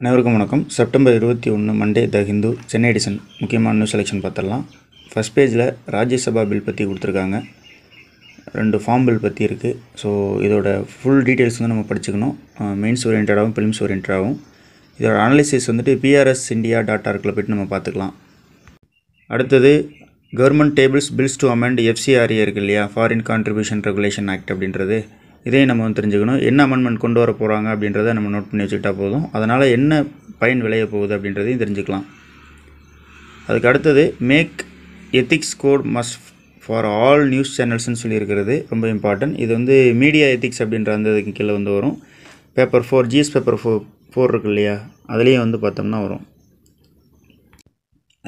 அனைவருக்கும் வணக்கம் செப்டம்பர் இருபத்தி ஒன்று Monday the Hindu Chennai edition முக்கியமான நியூஸ் செலெக்ஷன் பார்த்துடலாம் ஃபஸ்ட் பேஜில் ராஜ்யசபா பில் பற்றி கொடுத்துருக்காங்க ரெண்டு ஃபார்ம் பில் பற்றி இருக்குது ஸோ இதோட ஃபுல் டீட்டெயில்ஸ் வந்து நம்ம படிச்சுக்கணும் மெயின்ஸ் ஓரியன்டாகவும் ஃபிலிம்ஸ் ஓரியன்டாகவும் இதோட அனலிசிஸ் வந்துட்டு பிஆர்எஸ் இந்தியா டாட் ஆர்க்கில் போய்ட்டு நம்ம பார்த்துக்கலாம் அடுத்தது government tables bills to amend FCRA இருக்கு இல்லையா ஃபாரின் கான்ட்ரிபியூஷன் ரெகுலேஷன் ஆக்ட் அப்படின்றது இதையும் நம்ம வந்து தெரிஞ்சுக்கணும் என்ன அமெண்ட்மெண்ட் கொண்டு வர போகிறாங்க அப்படின்றத நம்ம நோட் பண்ணி வச்சுக்கிட்டா போதும் அதனால் என்ன பயன் விளைய போகுது அப்படின்றதையும் தெரிஞ்சுக்கலாம் அதுக்கு அடுத்தது make ethics code must for all news சேனல்ஸ்னு சொல்லியிருக்கிறது ரொம்ப இம்பார்ட்டன்ட் இது வந்து மீடியா எத்திக்ஸ் அப்படின்ற அந்த இதுக்கு கீழே வந்து வரும் பேப்பர் ஃபோர் ஜிஎஸ் பேப்பர் ஃபோ ஃபோர் இருக்கு இல்லையா அதுலேயும் வந்து பார்த்தோம்னா வரும்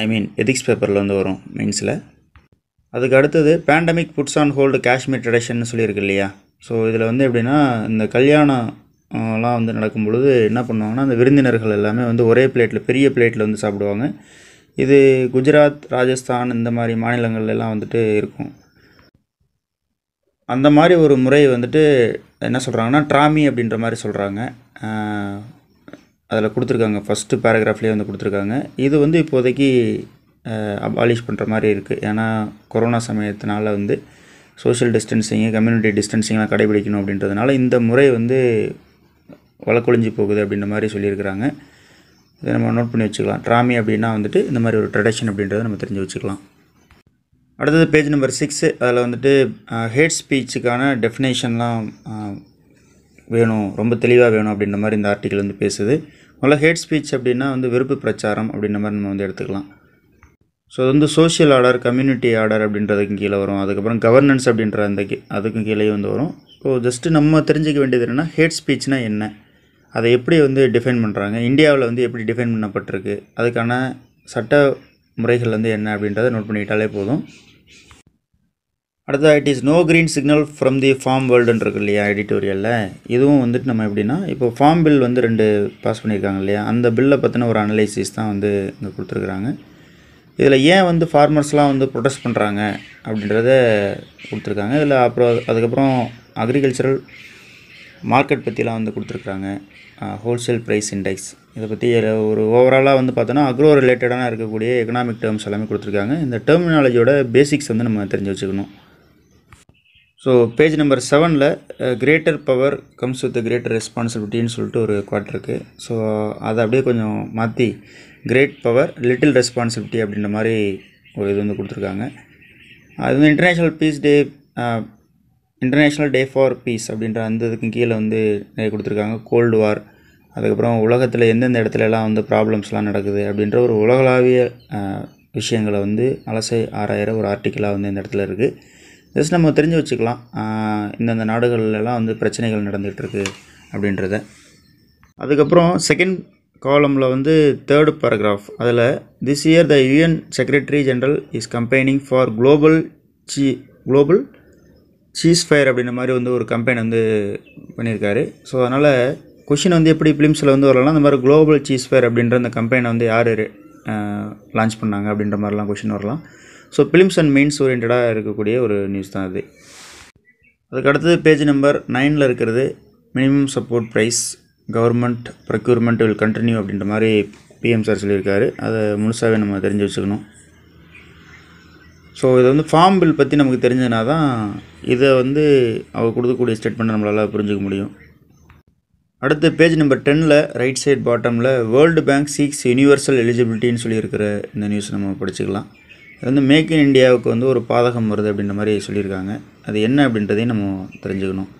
ஐ மீன் எதிக்ஸ் பேப்பரில் வந்து வரும் மீன்ஸில் அதுக்கு அடுத்தது pandemic puts on hold Kashmir tradition சொல்லியிருக்கு இல்லையா ஸோ இதில் வந்து எப்படின்னா இந்த கல்யாணம் வந்து நடக்கும் பொழுது என்ன பண்ணுவாங்கன்னா அந்த விருந்தினர்கள் எல்லாமே வந்து ஒரே பிளேட்டில் பெரிய பிளேட்டில் வந்து சாப்பிடுவாங்க இது குஜராத் ராஜஸ்தான் இந்த மாதிரி எல்லாம் வந்துட்டு இருக்கும் அந்த மாதிரி ஒரு முறை வந்துட்டு என்ன சொல்கிறாங்கன்னா ட்ராமி அப்படின்ற மாதிரி சொல்கிறாங்க அதில் கொடுத்துருக்காங்க ஃபஸ்ட்டு பேராகிராஃப்லேயே வந்து கொடுத்துருக்காங்க இது வந்து இப்போதைக்கு அபாலிஷ் பண்ணுற மாதிரி இருக்குது ஏன்னா கொரோனா சமயத்தினால வந்து சோஷியல் டிஸ்டன்சிங்கு கம்யூனிட்டி டிஸ்டன்சிங்லாம் கடைபிடிக்கணும் அப்படின்றதுனால இந்த முறை வந்து வழக்கொழிஞ்சு போகுது அப்படின்ற மாதிரி சொல்லியிருக்கிறாங்க இதை நம்ம நோட் பண்ணி வச்சுக்கலாம் ட்ராமி அப்படின்னா வந்துட்டு இந்த மாதிரி ஒரு ட்ரெடிஷன் அப்படின்றத நம்ம தெரிஞ்சு வச்சுக்கலாம் அடுத்தது பேஜ் நம்பர் சிக்ஸு அதில் வந்துட்டு ஹேட் ஸ்பீச்சுக்கான டெஃபினேஷன்லாம் வேணும் ரொம்ப தெளிவாக வேணும் அப்படின்ற மாதிரி இந்த ஆர்டிக்கல் வந்து பேசுது முதல்ல ஹேட் ஸ்பீச் அப்படின்னா வந்து வெறுப்பு பிரச்சாரம் அப்படின்ற மாதிரி நம்ம வந்து எடுத்துக்கலாம் ஸோ இது வந்து சோஷியல் ஆர்டர் கம்யூனிட்டி ஆர்டர் அப்படின்றதுக்கு கீழே வரும் அதுக்கப்புறம் கவர்னன்ஸ் அப்படின்ற அந்த அதுக்கும் கீழே வந்து வரும் ஸோ ஜஸ்ட்டு நம்ம தெரிஞ்சிக்க வேண்டியது என்னென்னா ஹேட் ஸ்பீச்னா என்ன அதை எப்படி வந்து டிஃபைன் பண்ணுறாங்க இந்தியாவில் வந்து எப்படி டிஃபைன் பண்ணப்பட்டிருக்கு அதுக்கான சட்ட முறைகள் வந்து என்ன அப்படின்றத நோட் பண்ணிக்கிட்டாலே போதும் அடுத்த it is no green signal from the farm வேர்ல்டுன்னு இருக்கு இல்லையா எடிட்டோரியலில் இதுவும் வந்துட்டு நம்ம எப்படின்னா இப்போ ஃபார்ம் பில் வந்து ரெண்டு பாஸ் பண்ணியிருக்காங்க இல்லையா அந்த பில்லை பற்றின ஒரு அனலைசிஸ் தான் வந்து இங்கே கொடுத்துருக்குறாங்க இதில் ஏன் வந்து ஃபார்மர்ஸ்லாம் வந்து ப்ரொடெஸ்ட் பண்ணுறாங்க அப்படின்றத கொடுத்துருக்காங்க இதில் அப்புறம் அதுக்கப்புறம் அக்ரிகல்ச்சரல் மார்க்கெட் பற்றிலாம் வந்து கொடுத்துருக்குறாங்க ஹோல்சேல் ப்ரைஸ் இண்டெக்ஸ் இதை பற்றி ஒரு ஓவராலாக வந்து பார்த்தோன்னா அக்ரோ ரிலேட்டடான இருக்கக்கூடிய எக்கனாமிக் டேர்ம்ஸ் எல்லாமே கொடுத்துருக்காங்க இந்த டெர்மினாலஜியோட பேசிக்ஸ் வந்து நம்ம தெரிஞ்சு வச்சுக்கணும் ஸோ பேஜ் நம்பர் செவனில் greater power comes with greater ரெஸ்பான்சிபிலிட்டின்னு சொல்லிட்டு ஒரு குவாட் இருக்குது ஸோ அதை அப்படியே கொஞ்சம் மாற்றி கிரேட் பவர் லிட்டில் ரெஸ்பான்சிபிலிட்டி அப்படின்ற மாதிரி ஒரு இது வந்து கொடுத்துருக்காங்க அது வந்து international peace day international day for peace அப்படின்ற அந்த இதுக்கும் கீழே வந்து நிறைய கொடுத்துருக்காங்க கோல்டு வார் அதுக்கப்புறம் உலகத்தில் எந்தெந்த இடத்துலலாம் வந்து ப்ராப்ளம்ஸ்லாம் நடக்குது அப்படின்ற ஒரு உலகளாவிய விஷயங்களை வந்து அலசை ஆராயிற ஒரு ஆர்டிக்கலாக வந்து இந்த இடத்துல இருக்குது ஜஸ்ட் நம்ம தெரிஞ்சு வச்சுக்கலாம் இந்தந்த நாடுகள்லாம் வந்து பிரச்சனைகள் நடந்துகிட்ருக்கு அப்படின்றத அதுக்கப்புறம் செகண்ட் காலமில் வந்து தேர்டு பேராகிராஃப் அதில் this year the UN secretary general is campaigning for global cease global ceasefire அப்படின்ற மாதிரி வந்து ஒரு கம்பெயின் வந்து பண்ணியிருக்காரு ஸோ அதனால் கொஷின் வந்து எப்படி ஃபிலிம்ஸில் வந்து வரலாம் அந்த மாதிரி குளோபல் சீஸ் ஃபயர் அப்படின்ற அந்த கம்பெனை வந்து யார் லான்ச் பண்ணாங்க அப்படின்ற மாதிரிலாம் கொஷின் வரலாம் ஸோ ஃபிலிம்ஸ் அண்ட் மெயின்ஸ் ஓரியன்டாக இருக்கக்கூடிய ஒரு நியூஸ் தான் அது அதுக்கு அடுத்தது பேஜ் நம்பர் நைனில் இருக்கிறது minimum support price government procurement will continue அப்படின்ற மாதிரி பிஎம் சார் சொல்லியிருக்காரு அதை முழுசாகவே நம்ம தெரிஞ்சு வச்சுக்கணும் ஸோ இது வந்து ஃபார்ம் பில் பற்றி நமக்கு தெரிஞ்சதுனா தான் இதை வந்து அவர் கொடுக்கக்கூடிய ஸ்டேட்மெண்ட் நம்மளால் புரிஞ்சிக்க முடியும் அடுத்து பேஜ் நம்பர் டெனில் ரைட் சைட் பாட்டமில் வேர்ல்டு பேங்க் சீக்ஸ் யூனிவர்சல் எலிஜிபிலிட்டின்னு சொல்லியிருக்கிற இந்த நியூஸ் நம்ம படிச்சுக்கலாம் இது வந்து மேக் இன் இந்தியாவுக்கு வந்து ஒரு பாதகம் வருது அப்படின்ற மாதிரி சொல்லியிருக்காங்க அது என்ன அப்படின்றதையும் நம்ம தெரிஞ்சுக்கணும்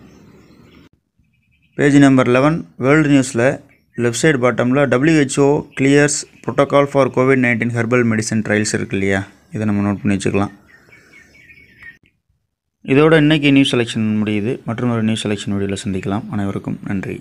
பேஜ் நம்பர் லெவன் வேர்ல்டு நியூஸில் லெஃப்ட் சைடு பாட்டமில் WHO clears protocol for covid nineteen herbal medicine trials இருக்கு இல்லையா இதை நம்ம நோட் பண்ணி வச்சுக்கலாம் இதோட இன்றைக்கி நியூஸ் செலெக்ஷன் முடியுது மற்றும் ஒரு நியூஸ் செலெக்ஷன் வீடியோவில் சந்திக்கலாம் அனைவருக்கும் நன்றி